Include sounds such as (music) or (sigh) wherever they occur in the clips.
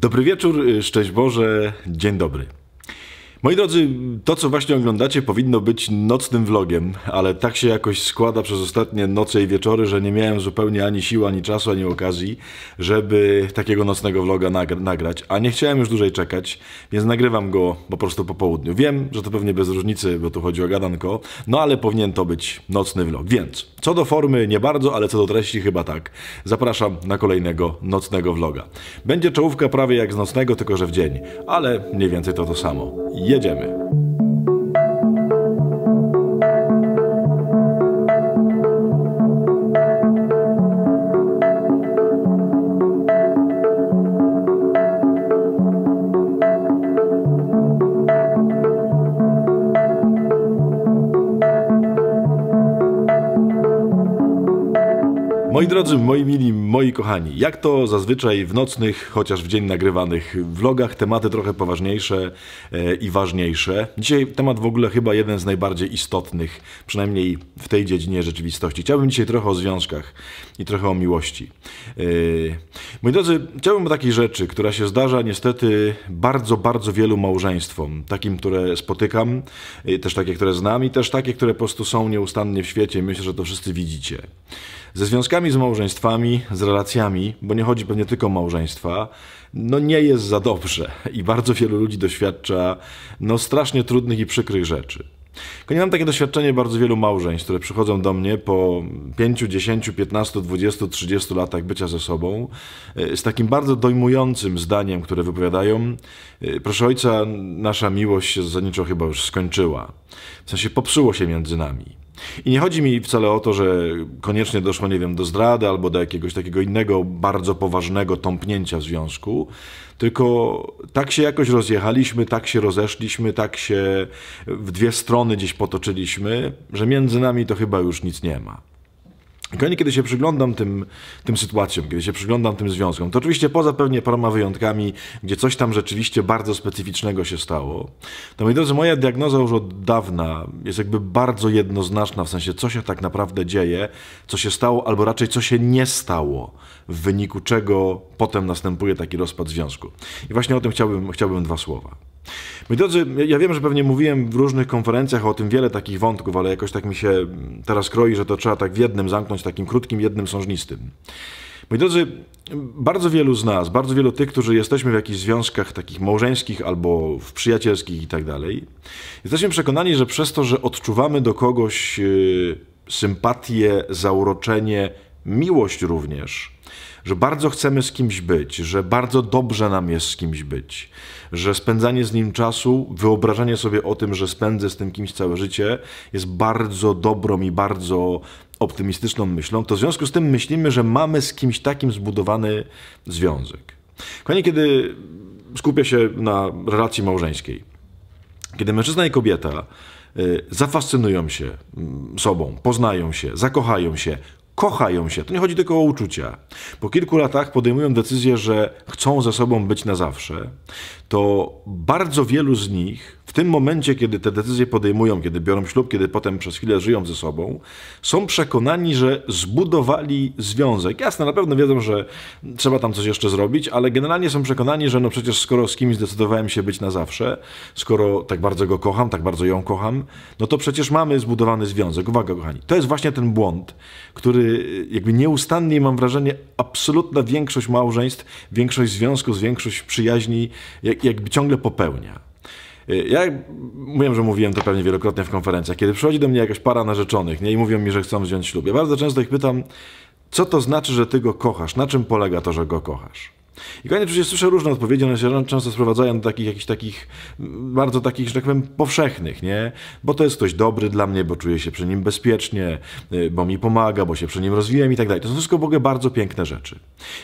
Dobry wieczór, y, szczęść Boże, dzień dobry. Moi drodzy, to co właśnie oglądacie powinno być nocnym vlogiem, ale tak się jakoś składa przez ostatnie noce i wieczory, że nie miałem zupełnie ani sił, ani czasu, ani okazji, żeby takiego nocnego vloga nagrać, a nie chciałem już dłużej czekać, więc nagrywam go po prostu po południu. Wiem, że to pewnie bez różnicy, bo tu chodzi o gadanko, no ale powinien to być nocny vlog. Więc co do formy nie bardzo, ale co do treści chyba tak. Zapraszam na kolejnego nocnego vloga. Będzie czołówka prawie jak z nocnego, tylko że w dzień, ale mniej więcej to to samo jedziemy. Moi drodzy, moi mili, moi kochani, jak to zazwyczaj w nocnych, chociaż w dzień nagrywanych vlogach, tematy trochę poważniejsze e, i ważniejsze. Dzisiaj temat w ogóle chyba jeden z najbardziej istotnych, przynajmniej w tej dziedzinie rzeczywistości. Chciałbym dzisiaj trochę o związkach i trochę o miłości. E, moi drodzy, chciałbym o takiej rzeczy, która się zdarza niestety bardzo, bardzo wielu małżeństwom. Takim, które spotykam, e, też takie, które znam i też takie, które po prostu są nieustannie w świecie. Myślę, że to wszyscy widzicie. Ze związkami z małżeństwami, z relacjami, bo nie chodzi pewnie tylko o małżeństwa, no nie jest za dobrze (laughs) i bardzo wielu ludzi doświadcza no strasznie trudnych i przykrych rzeczy. Tylko mam takie doświadczenie bardzo wielu małżeństw, które przychodzą do mnie po 5, 10, 15, 20, 30 latach bycia ze sobą, e, z takim bardzo dojmującym zdaniem, które wypowiadają: e, Proszę ojca, nasza miłość się zasadniczo chyba już skończyła. W sensie popsuło się między nami. I nie chodzi mi wcale o to, że koniecznie doszło, nie wiem, do zdrady albo do jakiegoś takiego innego bardzo poważnego tąpnięcia w związku, tylko tak się jakoś rozjechaliśmy, tak się rozeszliśmy, tak się w dwie strony gdzieś potoczyliśmy, że między nami to chyba już nic nie ma. Kiedy kiedy się przyglądam tym, tym sytuacjom, kiedy się przyglądam tym związkom, to oczywiście poza pewnie paroma wyjątkami, gdzie coś tam rzeczywiście bardzo specyficznego się stało, to moi drodzy, moja diagnoza już od dawna jest jakby bardzo jednoznaczna w sensie, co się tak naprawdę dzieje, co się stało, albo raczej co się nie stało, w wyniku czego potem następuje taki rozpad związku. I właśnie o tym chciałbym, chciałbym dwa słowa. Moi drodzy, ja wiem, że pewnie mówiłem w różnych konferencjach o tym wiele takich wątków, ale jakoś tak mi się teraz kroi, że to trzeba tak w jednym zamknąć, takim krótkim, jednym sążnistym. Moi drodzy, bardzo wielu z nas, bardzo wielu tych, którzy jesteśmy w jakichś związkach takich małżeńskich albo w przyjacielskich i tak dalej, jesteśmy przekonani, że przez to, że odczuwamy do kogoś yy, sympatię, zauroczenie, miłość również, że bardzo chcemy z kimś być, że bardzo dobrze nam jest z kimś być, że spędzanie z nim czasu, wyobrażanie sobie o tym, że spędzę z tym kimś całe życie, jest bardzo dobrą i bardzo optymistyczną myślą, to w związku z tym myślimy, że mamy z kimś takim zbudowany związek. Kochani, kiedy skupię się na relacji małżeńskiej, kiedy mężczyzna i kobieta y, zafascynują się mm, sobą, poznają się, zakochają się, kochają się. To nie chodzi tylko o uczucia. Po kilku latach podejmują decyzję, że chcą ze sobą być na zawsze. To bardzo wielu z nich w tym momencie, kiedy te decyzje podejmują, kiedy biorą ślub, kiedy potem przez chwilę żyją ze sobą, są przekonani, że zbudowali związek. Jasne, na pewno wiedzą, że trzeba tam coś jeszcze zrobić, ale generalnie są przekonani, że no przecież skoro z kimś zdecydowałem się być na zawsze, skoro tak bardzo go kocham, tak bardzo ją kocham, no to przecież mamy zbudowany związek. Uwaga, kochani, to jest właśnie ten błąd, który jakby nieustannie mam wrażenie, absolutna większość małżeństw, większość związków, większość przyjaźni jakby ciągle popełnia. Y, ja wiem, że mówiłem to pewnie wielokrotnie w konferencjach. Kiedy przychodzi do mnie jakaś para narzeczonych nie, i mówią mi, że chcą wziąć ślub, ja bardzo często ich pytam, co to znaczy, że ty go kochasz? Na czym polega to, że go kochasz? I koniec, przecież słyszę różne odpowiedzi, one się często sprowadzają do takich jakichś takich, mm, bardzo takich, że tak powiem, powszechnych, nie? Bo to jest ktoś dobry dla mnie, bo czuję się przy nim bezpiecznie, y, bo mi pomaga, bo się przy nim rozwijam i tak dalej. To są wszystko w ogóle bardzo piękne rzeczy.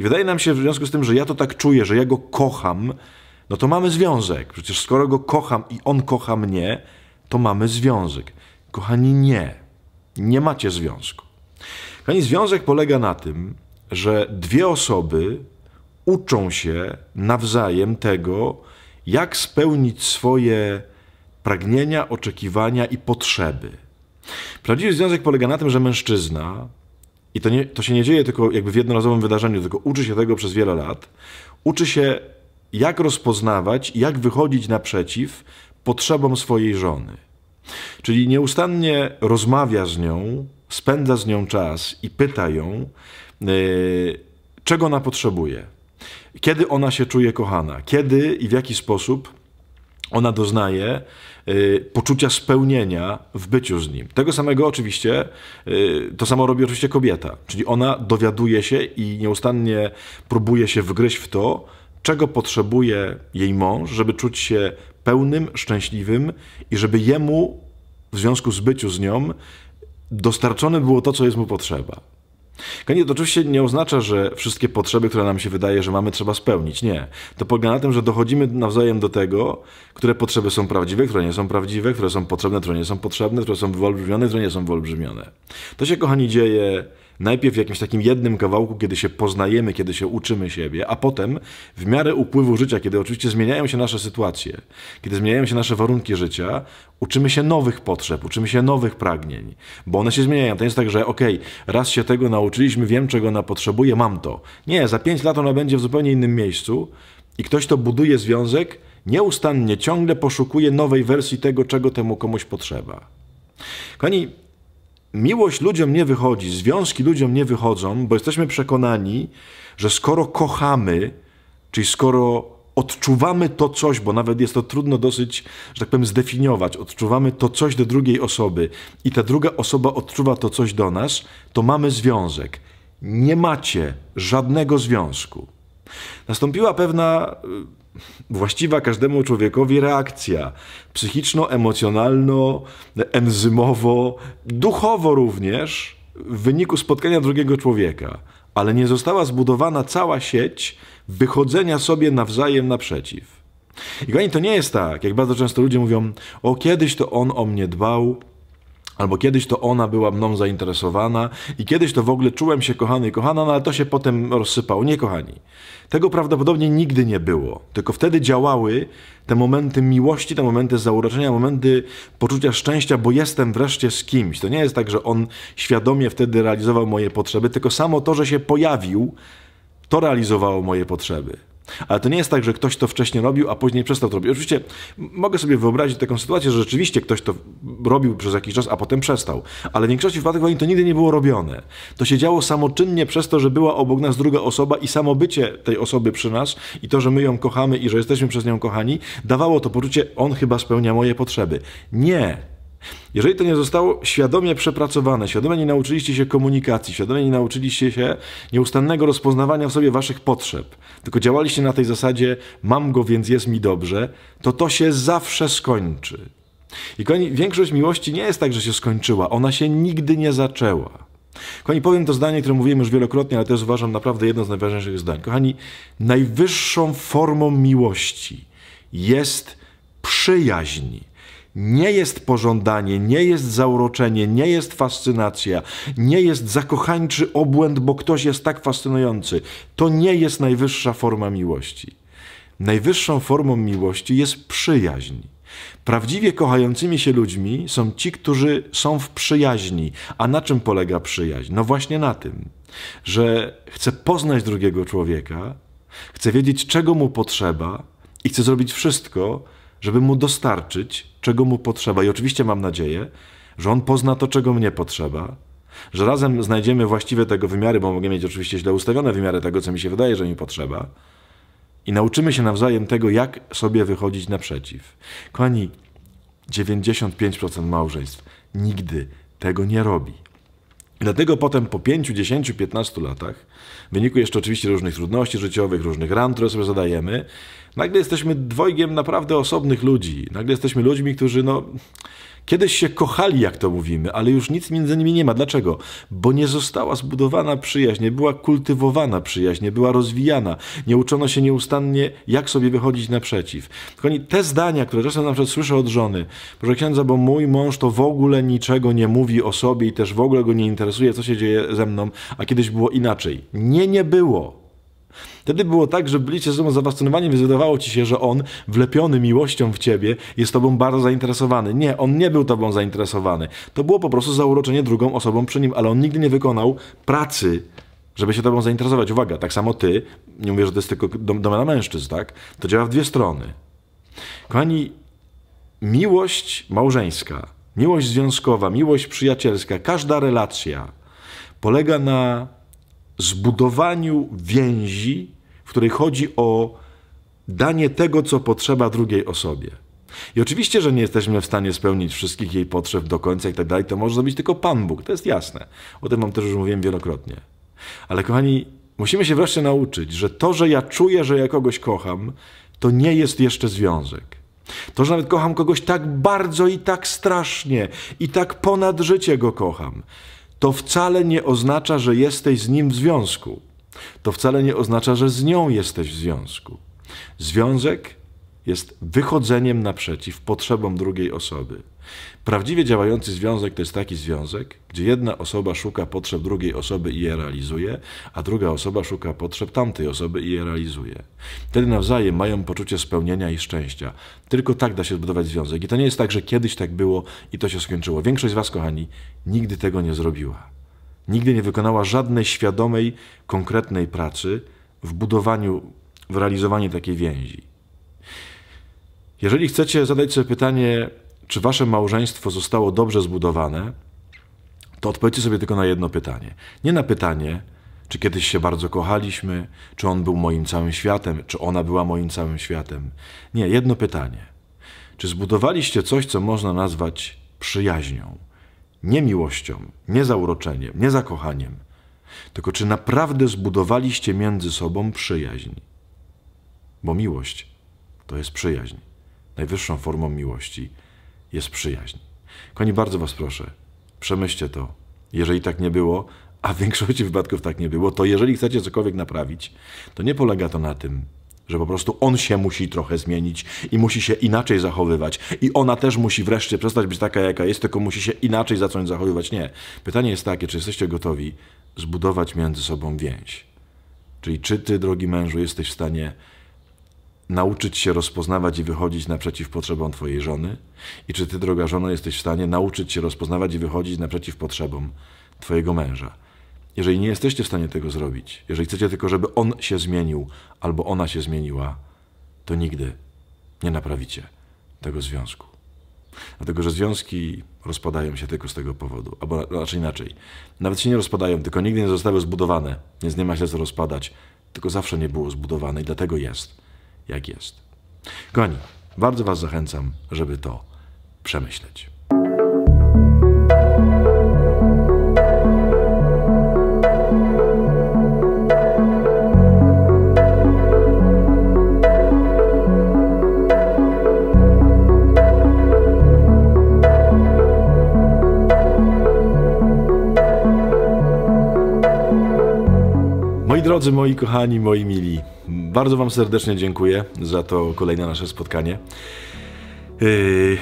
I wydaje nam się w związku z tym, że ja to tak czuję, że ja go kocham, no to mamy związek. Przecież skoro go kocham i on kocha mnie, to mamy związek. Kochani, nie. Nie macie związku. Kochani, związek polega na tym, że dwie osoby uczą się nawzajem tego, jak spełnić swoje pragnienia, oczekiwania i potrzeby. Prawdziwy związek polega na tym, że mężczyzna, i to, nie, to się nie dzieje tylko jakby w jednorazowym wydarzeniu, tylko uczy się tego przez wiele lat, uczy się jak rozpoznawać, jak wychodzić naprzeciw potrzebom swojej żony. Czyli nieustannie rozmawia z nią, spędza z nią czas i pyta ją, yy, czego ona potrzebuje kiedy ona się czuje kochana, kiedy i w jaki sposób ona doznaje y, poczucia spełnienia w byciu z nim. Tego samego oczywiście, y, to samo robi oczywiście kobieta, czyli ona dowiaduje się i nieustannie próbuje się wgryźć w to, czego potrzebuje jej mąż, żeby czuć się pełnym, szczęśliwym i żeby jemu w związku z byciu z nią dostarczone było to, co jest mu potrzeba. Koniec to oczywiście nie oznacza, że wszystkie potrzeby, które nam się wydaje, że mamy, trzeba spełnić. Nie. To polega na tym, że dochodzimy nawzajem do tego, które potrzeby są prawdziwe, które nie są prawdziwe, które są potrzebne, które nie są potrzebne, które są wyolbrzymione, które nie są wyolbrzymione. To się, kochani, dzieje najpierw w jakimś takim jednym kawałku, kiedy się poznajemy, kiedy się uczymy siebie, a potem w miarę upływu życia, kiedy oczywiście zmieniają się nasze sytuacje, kiedy zmieniają się nasze warunki życia, uczymy się nowych potrzeb, uczymy się nowych pragnień, bo one się zmieniają. To jest tak, że okej, okay, raz się tego nauczyliśmy, wiem czego ona potrzebuje, mam to. Nie, za pięć lat ona będzie w zupełnie innym miejscu i ktoś to buduje związek, nieustannie, ciągle poszukuje nowej wersji tego, czego temu komuś potrzeba. Kochani, miłość ludziom nie wychodzi, związki ludziom nie wychodzą, bo jesteśmy przekonani, że skoro kochamy, czyli skoro odczuwamy to coś, bo nawet jest to trudno dosyć, że tak powiem, zdefiniować, odczuwamy to coś do drugiej osoby i ta druga osoba odczuwa to coś do nas, to mamy związek. Nie macie żadnego związku. Nastąpiła pewna y, właściwa każdemu człowiekowi reakcja psychiczno-emocjonalno, enzymowo, duchowo również w wyniku spotkania drugiego człowieka, ale nie została zbudowana cała sieć wychodzenia sobie nawzajem naprzeciw. I kochani, to nie jest tak, jak bardzo często ludzie mówią, o kiedyś to on o mnie dbał, Albo kiedyś to ona była mną zainteresowana i kiedyś to w ogóle czułem się kochany i kochana, no ale to się potem rozsypało. Nie, kochani. Tego prawdopodobnie nigdy nie było. Tylko wtedy działały te momenty miłości, te momenty zauroczenia, momenty poczucia szczęścia, bo jestem wreszcie z kimś. To nie jest tak, że on świadomie wtedy realizował moje potrzeby, tylko samo to, że się pojawił, to realizowało moje potrzeby. Ale to nie jest tak, że ktoś to wcześniej robił, a później przestał to robić. Oczywiście mogę sobie wyobrazić taką sytuację, że rzeczywiście ktoś to robił przez jakiś czas, a potem przestał. Ale w większości wypadków to nigdy nie było robione. To się działo samoczynnie przez to, że była obok nas druga osoba i samo bycie tej osoby przy nas i to, że my ją kochamy i że jesteśmy przez nią kochani, dawało to poczucie, on chyba spełnia moje potrzeby. Nie. Jeżeli to nie zostało świadomie przepracowane, świadomie nie nauczyliście się komunikacji, świadomie nie nauczyliście się nieustannego rozpoznawania w sobie waszych potrzeb, tylko działaliście na tej zasadzie mam go, więc jest mi dobrze, to to się zawsze skończy. I kochani, większość miłości nie jest tak, że się skończyła, ona się nigdy nie zaczęła. Kochani, powiem to zdanie, które mówiłem już wielokrotnie, ale też uważam naprawdę jedno z najważniejszych zdań. Kochani, najwyższą formą miłości jest przyjaźń nie jest pożądanie, nie jest zauroczenie, nie jest fascynacja, nie jest zakochańczy obłęd, bo ktoś jest tak fascynujący. To nie jest najwyższa forma miłości. Najwyższą formą miłości jest przyjaźń. Prawdziwie kochającymi się ludźmi są ci, którzy są w przyjaźni. A na czym polega przyjaźń? No właśnie na tym, że chcę poznać drugiego człowieka, chcę wiedzieć, czego mu potrzeba i chcę zrobić wszystko, żeby mu dostarczyć, czego mu potrzeba. I oczywiście mam nadzieję, że on pozna to, czego mnie potrzeba, że razem znajdziemy właściwe tego wymiary, bo mogę mieć oczywiście źle ustawione wymiary tego, co mi się wydaje, że mi potrzeba. I nauczymy się nawzajem tego, jak sobie wychodzić naprzeciw. Kochani, 95% małżeństw nigdy tego nie robi. Dlatego potem po 5, 10, 15 latach, w wyniku jeszcze oczywiście różnych trudności życiowych, różnych ran, które sobie zadajemy, nagle jesteśmy dwojgiem naprawdę osobnych ludzi. Nagle jesteśmy ludźmi, którzy no. Kiedyś się kochali, jak to mówimy, ale już nic między nimi nie ma. Dlaczego? Bo nie została zbudowana przyjaźń, nie była kultywowana przyjaźń, nie była rozwijana. Nie uczono się nieustannie, jak sobie wychodzić naprzeciw. Kochani, te zdania, które czasem na przykład słyszę od żony, proszę księdza, bo mój mąż to w ogóle niczego nie mówi o sobie i też w ogóle go nie interesuje, co się dzieje ze mną, a kiedyś było inaczej. Nie, nie było. Wtedy było tak, że byliście ze sobą zafascynowani, więc wydawało ci się, że on, wlepiony miłością w ciebie, jest tobą bardzo zainteresowany. Nie, on nie był tobą zainteresowany. To było po prostu zauroczenie drugą osobą przy nim, ale on nigdy nie wykonał pracy, żeby się tobą zainteresować. Uwaga, tak samo ty, nie mówię, że to jest tylko domena mężczyzn, tak? To działa w dwie strony. Kochani, miłość małżeńska, miłość związkowa, miłość przyjacielska, każda relacja polega na zbudowaniu więzi, w której chodzi o danie tego, co potrzeba drugiej osobie. I oczywiście, że nie jesteśmy w stanie spełnić wszystkich jej potrzeb do końca i tak dalej, to może zrobić tylko Pan Bóg, to jest jasne. O tym wam też już mówiłem wielokrotnie. Ale kochani, musimy się wreszcie nauczyć, że to, że ja czuję, że ja kogoś kocham, to nie jest jeszcze związek. To, że nawet kocham kogoś tak bardzo i tak strasznie i tak ponad życie go kocham, to wcale nie oznacza, że jesteś z nim w związku. To wcale nie oznacza, że z nią jesteś w związku. Związek jest wychodzeniem naprzeciw potrzebom drugiej osoby. Prawdziwie działający związek to jest taki związek, gdzie jedna osoba szuka potrzeb drugiej osoby i je realizuje, a druga osoba szuka potrzeb tamtej osoby i je realizuje. Wtedy nawzajem mają poczucie spełnienia i szczęścia. Tylko tak da się zbudować związek. I to nie jest tak, że kiedyś tak było i to się skończyło. Większość z Was, kochani, nigdy tego nie zrobiła. Nigdy nie wykonała żadnej świadomej, konkretnej pracy w budowaniu, w realizowaniu takiej więzi. Jeżeli chcecie zadać sobie pytanie, czy wasze małżeństwo zostało dobrze zbudowane, to odpowiedzcie sobie tylko na jedno pytanie. Nie na pytanie, czy kiedyś się bardzo kochaliśmy, czy on był moim całym światem, czy ona była moim całym światem. Nie, jedno pytanie. Czy zbudowaliście coś, co można nazwać przyjaźnią? Nie miłością, nie zauroczeniem, nie zakochaniem, tylko czy naprawdę zbudowaliście między sobą przyjaźń? Bo miłość to jest przyjaźń, najwyższą formą miłości jest przyjaźń. Koni bardzo Was proszę, przemyślcie to. Jeżeli tak nie było, a w większości wypadków tak nie było, to jeżeli chcecie cokolwiek naprawić, to nie polega to na tym, że po prostu on się musi trochę zmienić i musi się inaczej zachowywać. I ona też musi wreszcie przestać być taka, jaka jest, tylko musi się inaczej zacząć zachowywać. Nie. Pytanie jest takie, czy jesteście gotowi zbudować między sobą więź? Czyli czy ty, drogi mężu, jesteś w stanie nauczyć się rozpoznawać i wychodzić naprzeciw potrzebom Twojej żony? I czy Ty, droga żono, jesteś w stanie nauczyć się rozpoznawać i wychodzić naprzeciw potrzebom Twojego męża? Jeżeli nie jesteście w stanie tego zrobić, jeżeli chcecie tylko, żeby on się zmienił albo ona się zmieniła, to nigdy nie naprawicie tego związku. Dlatego, że związki rozpadają się tylko z tego powodu, albo raczej znaczy inaczej. Nawet się nie rozpadają, tylko nigdy nie zostały zbudowane, więc nie ma się co rozpadać, tylko zawsze nie było zbudowane i dlatego jest jak jest. Kochani, bardzo Was zachęcam, żeby to przemyśleć. Moi drodzy, moi kochani, moi mili, bardzo Wam serdecznie dziękuję za to kolejne nasze spotkanie. Yy,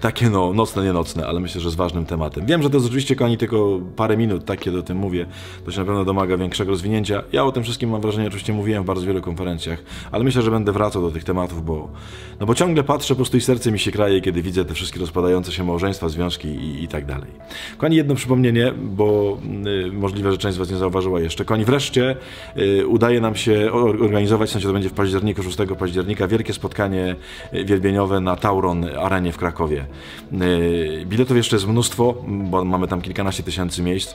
takie no, nocne, nienocne, ale myślę, że z ważnym tematem. Wiem, że to jest oczywiście, kochani, tylko parę minut, tak kiedy o tym mówię, to się na pewno domaga większego rozwinięcia. Ja o tym wszystkim, mam wrażenie, oczywiście mówiłem w bardzo wielu konferencjach, ale myślę, że będę wracał do tych tematów, bo, no bo ciągle patrzę, po prostu i serce mi się kraje, kiedy widzę te wszystkie rozpadające się małżeństwa, związki i, i tak dalej. Kochani, jedno przypomnienie, bo yy, możliwe, że część z Was nie zauważyła jeszcze. Kochani, wreszcie yy, udaje nam się organizować, w sensie to będzie w październiku, 6 października, wielkie spotkanie wielbieniowe na Tauron arenie w Krakowie. Y, biletów jeszcze jest mnóstwo, bo mamy tam kilkanaście tysięcy miejsc.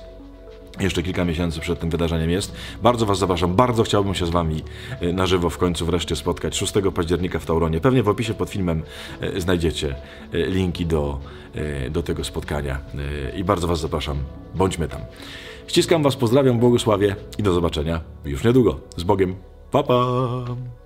Jeszcze kilka miesięcy przed tym wydarzeniem jest. Bardzo Was zapraszam, bardzo chciałbym się z Wami y, na żywo w końcu wreszcie spotkać 6 października w Tauronie. Pewnie w opisie pod filmem y, znajdziecie linki do, do tego spotkania i bardzo Was zapraszam, bądźmy tam. Ściskam Was, pozdrawiam, błogosławie i do zobaczenia już niedługo. Z Bogiem, pa pa!